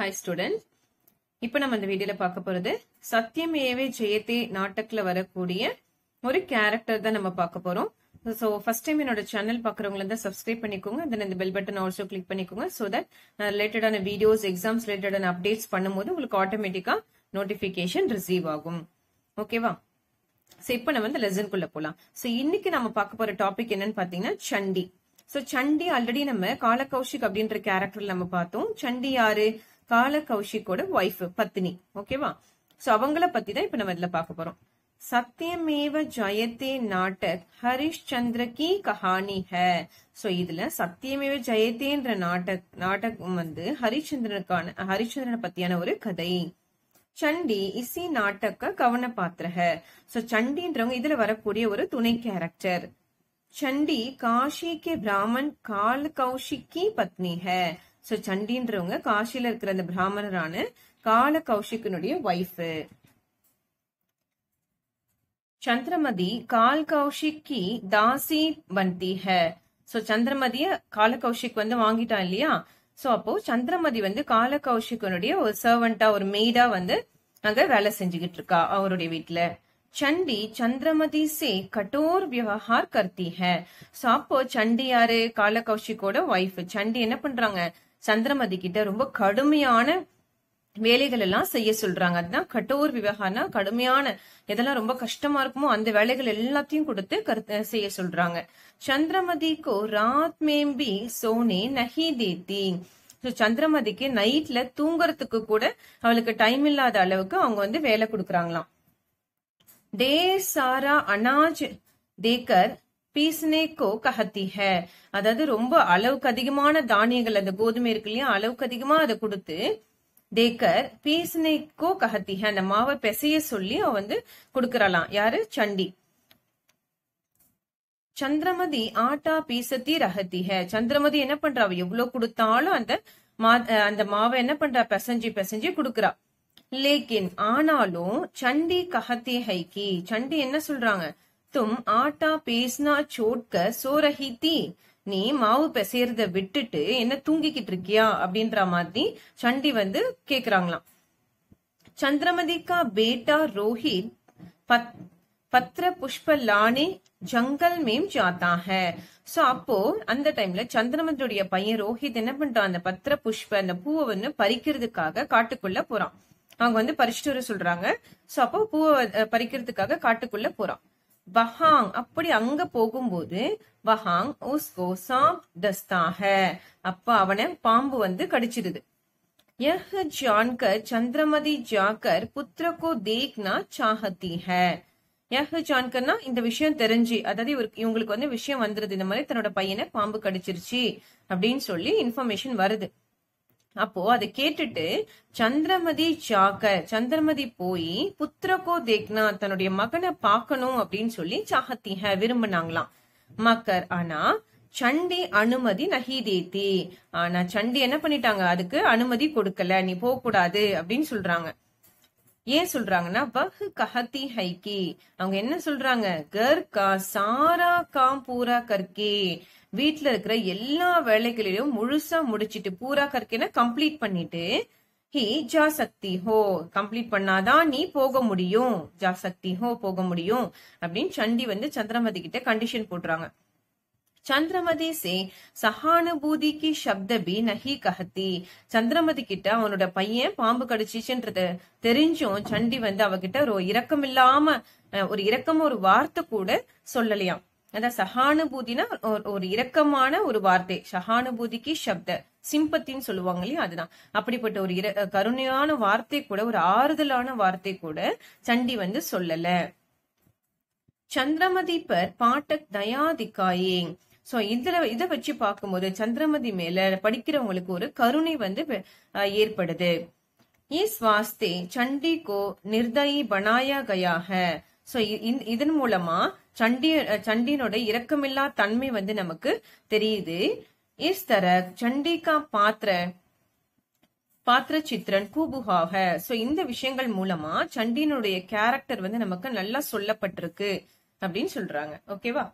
hi student இப்ப நம்ம இந்த வீடியோல பார்க்க போறது சத்தியம் ஜெயத்தே ஜெயதே வரக்கூடிய ஒரு கேரக்டர் தான் நம்ம பார்க்க போறோம் சோ ஃபர்ஸ்ட் டைம் என்னோட சேனல் பாக்குறவங்கள இருந்தால் சப்ஸ்கிரைப் பண்ணிக்கோங்க தென் இந்த பெல் பட்டன் ஆல்சோ கிளிக் பண்ணிக்கோங்க சோ தட் ரிலேட்டடான வீடியோஸ் எக்ஸாம்ஸ் ரிலேட்டடான அப்டேட்ஸ் பண்ணும்போது உங்களுக்கு ஆட்டோமேட்டிக்கா நோட்டிஃபிகேஷன் ரிசீவ் ஆகும் ஓகேவா சோ இப்போ நம்ம வந்து லெசன் குள்ள போகலாம் சோ இன்னைக்கு நம்ம பார்க்க போற டாபிக் என்னன்னு பாத்தீங்கன்னா சண்டி சோ சண்டி ஆல்ரெடி நம்ம காலகௌஷிக் அப்படின்ற கேரக்டர் நம்ம பார்த்தோம் சண்டி யாரு கால கௌஷிக்கோட ஒய்ஃப் பத்தினி ஓகேவா சோ அவங்கள பத்தி தான் இப்ப நம்ம இதுல பார்க்க போறோம் சத்தியமேவ ஜயத்தே நாட்டக் ஹரிஷ்சந்திர கி கஹானி ஹ சோ இதுல சத்தியமேவ ஜெயத்தேன்ற நாட்டக் நாட்டகம் வந்து ஹரிச்சந்திரனுக்கான ஹரிச்சந்திரனை பத்தியான ஒரு கதை சண்டி இசி நாட்டக்க கவன பாத்திரக சோ சண்டின்றவங்க இதுல வரக்கூடிய ஒரு துணை கேரக்டர் சண்டி காஷி கே பிராமன் கால் கௌஷிக் பத்னி ஹ சோ சண்டின்றவங்க காசியில இருக்கிற அந்த பிராமணரான கால கௌஷிக்கனுடைய ஒய்ஃப் சந்திரமதி கால் கௌஷிக்கி தாசி பந்தி ஹ சோ சந்திரமதிய கால கௌஷிக் வந்து வாங்கிட்டான் இல்லையா சோ அப்போ சந்திரமதி வந்து கால கௌஷிக்கனுடைய ஒரு சர்வெண்டா ஒரு மெய்டா வந்து அங்க வேலை செஞ்சுக்கிட்டு இருக்கா அவருடைய வீட்டுல சண்டி சந்திரமதி சே கட்டோர் விவகார் கர்த்தி ஹ சோ அப்போ சண்டி யாரு கால கௌஷிக்கோட ஒய்ஃப் சண்டி என்ன பண்றாங்க சந்திரமதி கிட்ட ரொம்ப கடுமையான வேலைகள் எல்லாம் செய்ய சொல்றாங்க அதுதான் கட்டோர் விவகாரம்னா கடுமையான எதெல்லாம் ரொம்ப கஷ்டமா இருக்குமோ அந்த வேலைகள் எல்லாத்தையும் கொடுத்து கருத்து செய்ய சொல்றாங்க சந்திரமதிக்கு ராத் மேம்பி சோனே நஹி தேத்தி ஸோ சந்திரமதிக்கு நைட்ல தூங்குறதுக்கு கூட அவளுக்கு டைம் இல்லாத அளவுக்கு அவங்க வந்து வேலை கொடுக்குறாங்களாம் டே சாரா அனாஜ் தேக்கர் கோ கஹத்தி ஹே அதாவது ரொம்ப அளவுக்கு அதிகமான தானியங்கள் அந்த கோதுமை இருக்கு இல்லையா அளவுக்கு அதிகமா அதை கொடுத்து தேக்கர் பீஸ்னேக்கோ கஹத்தி ஹே அந்த மாவை பெசைய சொல்லி அவ வந்து கொடுக்கறலாம் யாரு சண்டி சந்திரமதி ஆட்டா பீசத்தி ரகத்தி ஹே சந்திரமதி என்ன பண்றா அவ எவ்வளவு கொடுத்தாலும் அந்த மா அந்த மாவை என்ன பண்றா பெசஞ்சு பெசஞ்சு கொடுக்குறா லேக்கின் ஆனாலும் சண்டி கஹத்தி ஹைக்கி சண்டி என்ன சொல்றாங்க தும் ஆட்டா பேசினா சோட்க சோரஹி தீ நீ மாவு பெசையறத விட்டுட்டு என்ன தூங்கிக்கிட்டு இருக்கியா அப்படின்ற மாதிரி சண்டி வந்து கேக்குறாங்களாம் சந்திரமதிக்கா பேட்டா ரோஹித் பத் பத்ர புஷ்ப லானே ஜங்கல் மேம் ஜாத்தா ஹே சோ அப்போ அந்த டைம்ல சந்திரமதியுடைய பையன் ரோஹித் என்ன பண்றான் அந்த பத்திர புஷ்ப அந்த பூவை வந்து பறிக்கிறதுக்காக காட்டுக்குள்ள போறான் அவங்க வந்து பறிச்சுட்டு சொல்றாங்க சோ அப்போ பூவை பறிக்கிறதுக்காக காட்டுக்குள்ள போறான் வஹாங் அப்படி அங்க போகும்போது வஹாங் உஸ்கோ சாப் டஸ்தாக அப்ப அவனை பாம்பு வந்து கடிச்சிடுது யஹ ஜான்கர் சந்திரமதி ஜாக்கர் கோ தேக்னா சாகத்தி ஹ யஹ ஜான்கர்னா இந்த விஷயம் தெரிஞ்சு அதாவது இவங்களுக்கு வந்து விஷயம் வந்துருது இந்த மாதிரி தன்னோட பையனை பாம்பு கடிச்சிருச்சு அப்படின்னு சொல்லி இன்ஃபர்மேஷன் வருது அப்போ அதை கேட்டுட்டு சந்திரமதி சாகர் சந்திரமதி போய் புத்திரகோ தேக்னா தன்னுடைய மகனை பார்க்கணும் அப்படின்னு சொல்லி சாகத்தீக விரும்பினாங்களாம் மக்கர் ஆனா சண்டி அனுமதி தேத்தி ஆனா சண்டி என்ன பண்ணிட்டாங்க அதுக்கு அனுமதி கொடுக்கல நீ போக கூடாது அப்படின்னு சொல்றாங்க ஏன் சொல்றாங்கன்னா வஹ் கஹத்தி ஹைக்கி அவங்க என்ன சொல்றாங்க கர்கா சாரா சாரா காம்பூரா கர்கே வீட்டுல இருக்கிற எல்லா வேலைகளிலும் முழுசா முடிச்சிட்டு பூரா கற்கின கம்ப்ளீட் பண்ணிட்டு ஹி ஜாசக்தி ஹோ கம்ப்ளீட் பண்ணாதான் நீ போக முடியும் ஜாசக்தி ஹோ போக முடியும் அப்படின்னு சண்டி வந்து சந்திரமதி கிட்ட கண்டிஷன் போடுறாங்க சந்திரமதி சே சஹானுபூதிக்கு சப்த பி நஹி கஹத்தி சந்திரமதி கிட்ட அவனோட பையன் பாம்பு கடிச்சிச்சுன்றத தெரிஞ்சும் சண்டி வந்து அவகிட்ட ஒரு இரக்கம் இல்லாம ஒரு இரக்கம் ஒரு வார்த்தை கூட சொல்லலையாம் அதான் சஹானுபூதினா ஒரு இரக்கமான ஒரு வார்த்தை சஹானுபூதிக்கு சப்த சிம்பத்தின்னு சொல்லுவாங்க இல்லையா அதுதான் அப்படிப்பட்ட ஒரு இர கருணையான வார்த்தை கூட ஒரு ஆறுதலான வார்த்தை கூட சண்டி வந்து சொல்லல சந்திரமதி பர் பாட்டக் தயாதிக்காயேங் சோ இதுல இதை வச்சு பார்க்கும்போது சந்திரமதி மேல படிக்கிறவங்களுக்கு ஒரு கருணை வந்து ஏற்படுது இஸ் வாஸ்தே சண்டி கோ நிர்தயி பனாயா கயாக ஸோ இதன் மூலமா சண்டிய சண்டினோட இரக்கமில்லா தன்மை வந்து நமக்கு தெரியுது இஸ் தர சண்டிகா பாத்திர பாத்திர சித்திரன் கூபுகாக ஸோ இந்த விஷயங்கள் மூலமா சண்டியனுடைய கேரக்டர் வந்து நமக்கு நல்லா சொல்லப்பட்டிருக்கு அப்படின்னு சொல்றாங்க ஓகேவா